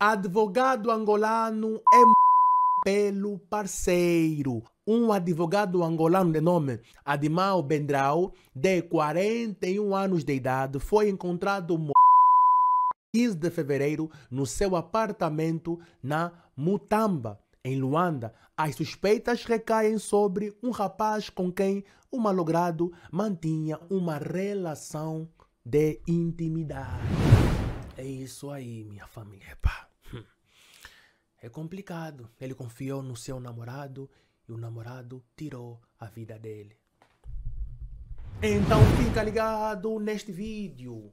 Advogado angolano é pelo parceiro. Um advogado angolano de nome Adimao Bendral, de 41 anos de idade, foi encontrado 15 de fevereiro no seu apartamento na Mutamba, em Luanda. As suspeitas recaem sobre um rapaz com quem o malogrado mantinha uma relação de intimidade. É isso aí, minha família. Pá. É complicado. Ele confiou no seu namorado e o namorado tirou a vida dele. Então fica ligado neste vídeo.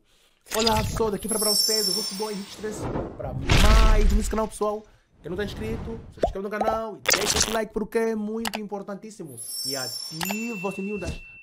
Olá pessoal, daqui para vocês, os outros dois para mais nesse canal pessoal. Quem não está inscrito, se inscreve no canal e deixa o like porque é muito importantíssimo. E ativa o sininho das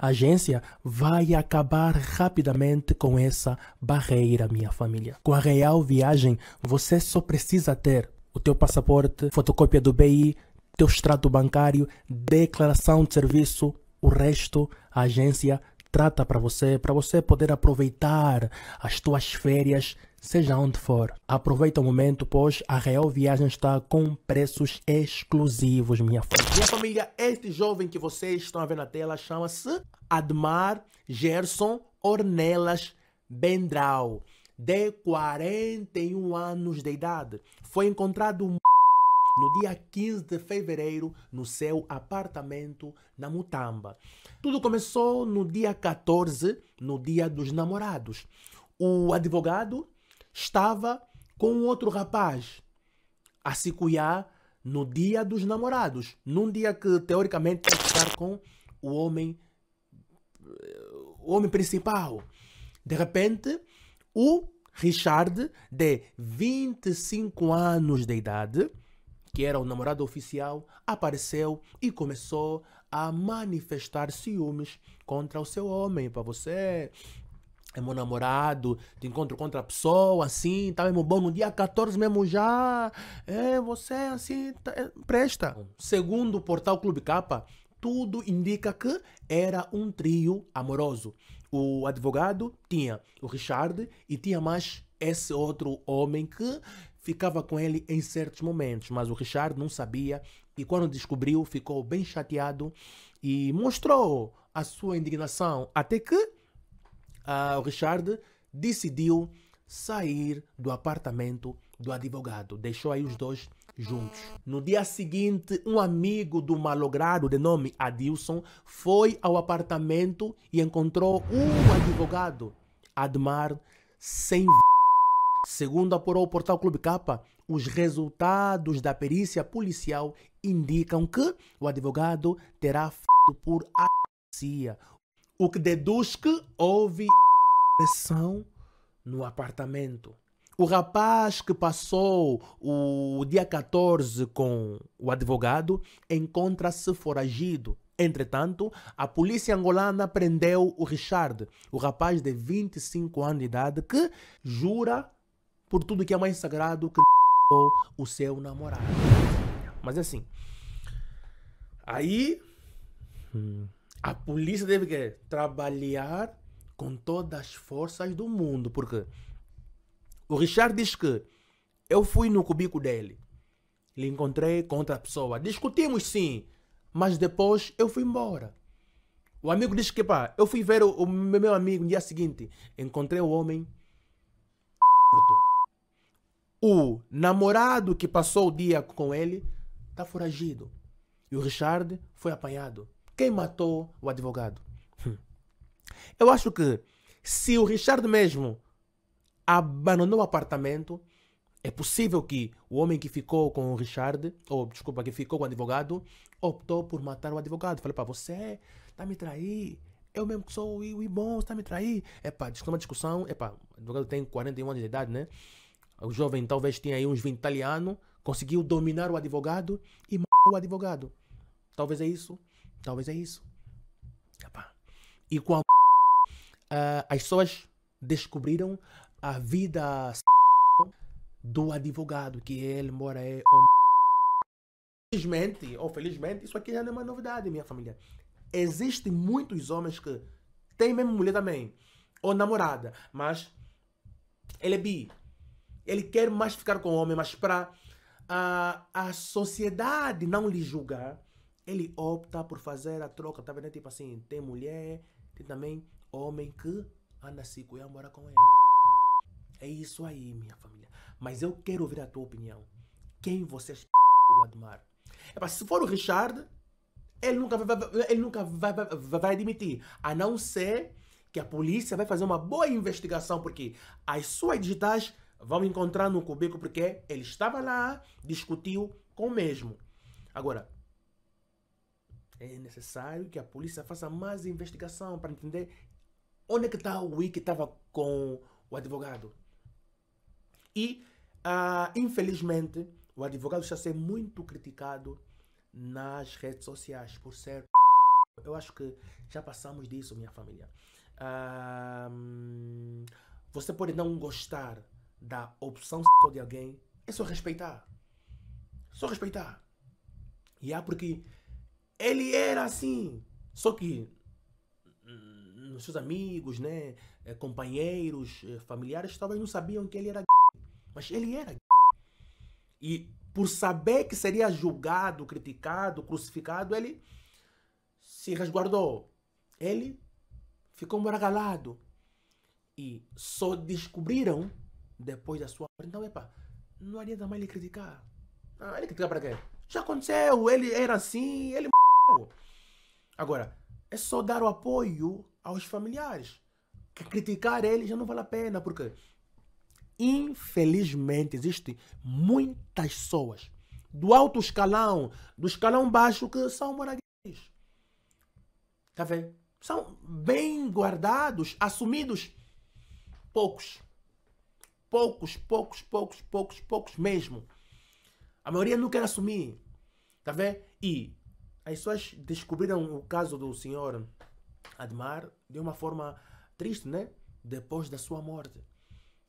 agência vai acabar rapidamente com essa barreira, minha família. Com a Real Viagem, você só precisa ter o teu passaporte, fotocópia do BI, teu extrato bancário, declaração de serviço, o resto a agência trata para você, para você poder aproveitar as tuas férias, seja onde for. Aproveita o momento, pois a Real Viagem está com preços exclusivos, minha família. Minha família, este jovem que vocês estão vendo na tela chama-se Admar Gerson Ornelas Bendral de 41 anos de idade. Foi encontrado no dia 15 de fevereiro, no seu apartamento na Mutamba. Tudo começou no dia 14, no dia dos namorados. O advogado estava com outro rapaz a se cuidar no dia dos namorados, num dia que teoricamente tem que estar com o homem o homem principal. De repente, o Richard, de 25 anos de idade, que era o namorado oficial, apareceu e começou a manifestar ciúmes contra o seu homem. Para você, é meu namorado, te encontro contra a pessoa, assim, tá mesmo bom, no dia 14 mesmo já, é, você é assim, tá, é, presta. Segundo o portal Clube Capa, tudo indica que era um trio amoroso. O advogado tinha o Richard e tinha mais esse outro homem que ficava com ele em certos momentos, mas o Richard não sabia e quando descobriu ficou bem chateado e mostrou a sua indignação até que uh, o Richard decidiu sair do apartamento do advogado, deixou aí os dois juntos. No dia seguinte, um amigo do malogrado de nome Adilson foi ao apartamento e encontrou um advogado, Admar, sem Segundo apurou o portal Clube Capa, os resultados da perícia policial indicam que o advogado terá f*** por asfixia, o que deduz que houve pressão no apartamento. O rapaz que passou o dia 14 com o advogado encontra-se foragido. Entretanto, a polícia angolana prendeu o Richard, o rapaz de 25 anos de idade que jura por tudo que é mais sagrado que o seu namorado. Mas é assim, aí hum, a polícia teve que trabalhar com todas as forças do mundo, porque o Richard diz que eu fui no cubico dele, lhe encontrei com outra pessoa, discutimos sim, mas depois eu fui embora. O amigo diz que pá, eu fui ver o, o meu amigo no dia seguinte, encontrei o homem o namorado que passou o dia com ele está foragido. E o Richard foi apanhado. Quem matou o advogado? Hum. Eu acho que se o Richard mesmo abandonou o apartamento, é possível que o homem que ficou com o Richard, ou desculpa, que ficou com o advogado, optou por matar o advogado. Falei para você, tá me trair. Eu mesmo que sou o, bom, você tá me trair. É pá, uma discussão. É pá, o advogado tem 41 anos de idade, né? O jovem talvez tenha aí uns 20 italianos, conseguiu dominar o advogado e o advogado. Talvez é isso, talvez é isso. E com a uh, as pessoas descobriram a vida do advogado, que ele mora é Felizmente, ou felizmente, isso aqui já não é uma novidade, minha família. Existem muitos homens que têm mesmo mulher também, ou namorada, mas ele é bi, ele quer mais ficar com o homem, mas para a, a sociedade não lhe julgar, ele opta por fazer a troca, tá vendo? Tipo assim, tem mulher, tem também homem que anda se cuidar, mora com ele. É isso aí, minha família. Mas eu quero ouvir a tua opinião. Quem vocês admiram? É, se for o Richard, ele nunca, vai, ele nunca vai, vai, vai admitir. A não ser que a polícia vai fazer uma boa investigação, porque as suas digitais vão encontrar no Cubico porque ele estava lá, discutiu com o mesmo. Agora, é necessário que a polícia faça mais investigação para entender onde é que está o Wick que estava com o advogado. E, ah, infelizmente, o advogado está sendo muito criticado nas redes sociais por ser... Eu acho que já passamos disso, minha família. Ah, hum, você pode não gostar da opção sexual de alguém, é só respeitar. Só respeitar. E há é porque ele era assim. Só que nos hum, seus amigos, né, eh, companheiros, eh, familiares, talvez não sabiam que ele era Mas ele era E por saber que seria julgado, criticado, crucificado, ele se resguardou. Ele ficou maragalado. E só descobriram depois da sua morte. Então, epa, não adianta mais ele criticar. Ah, ele criticar para quê? Já aconteceu, ele era assim, ele Agora, é só dar o apoio aos familiares. Que criticar ele já não vale a pena, porque infelizmente existem muitas pessoas do alto escalão, do escalão baixo, que são moraguês. Tá vendo? São bem guardados, assumidos, poucos poucos, poucos, poucos, poucos, poucos mesmo. A maioria não quer assumir. Tá vendo? E as pessoas descobriram o caso do senhor Admar de uma forma triste, né? Depois da sua morte.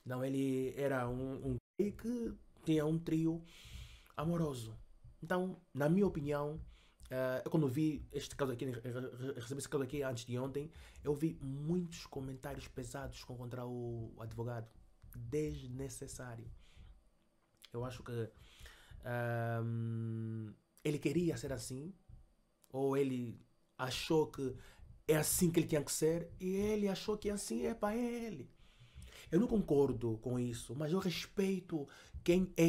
Não, ele era um, um gay que tinha um trio amoroso. Então, na minha opinião, uh, quando vi este caso aqui, recebi esse caso aqui antes de ontem, eu vi muitos comentários pesados contra o advogado desnecessário. Eu acho que um, ele queria ser assim, ou ele achou que é assim que ele tinha que ser, e ele achou que assim é para ele. Eu não concordo com isso, mas eu respeito quem é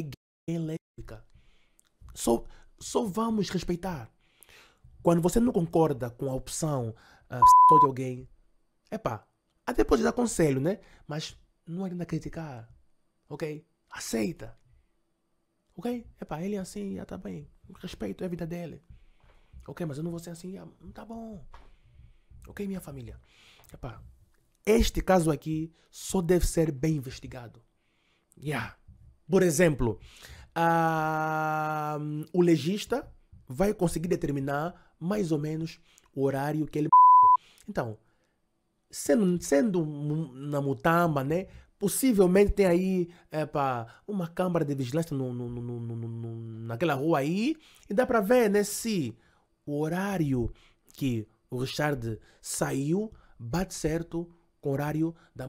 elétrica. Só, só vamos respeitar. Quando você não concorda com a opção uh, de alguém, epá, até pode dar conselho, né? Mas não é ainda criticar, ok? Aceita, ok? para ele é assim, já ah, tá bem, respeito, é a vida dele, ok? Mas eu não vou ser assim, já, ah, tá bom, ok, minha família? Epá, este caso aqui só deve ser bem investigado, yeah. Por exemplo, a, ah, o legista vai conseguir determinar mais ou menos o horário que ele. Então, sendo, sendo na Mutamba, né? Possivelmente tem aí epa, é, uma câmara de vigilância no, no, no, naquela rua aí. E dá para ver né, se o horário que o Richard saiu bate certo com o horário da.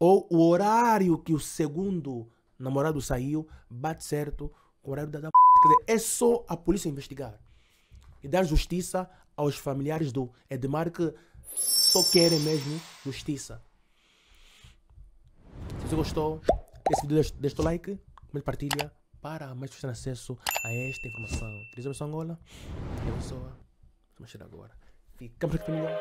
Ou o horário que o segundo namorado saiu bate certo com o horário da. Quer dizer, é só a polícia investigar e dar justiça aos familiares do Edmar que só querem mesmo justiça. Se você gostou desse vídeo, deixa o like, comente, partilha para mais pessoas terem acesso a esta informação. Teresa Missão Angola, eu sou a chegar agora. Ficamos aqui, família.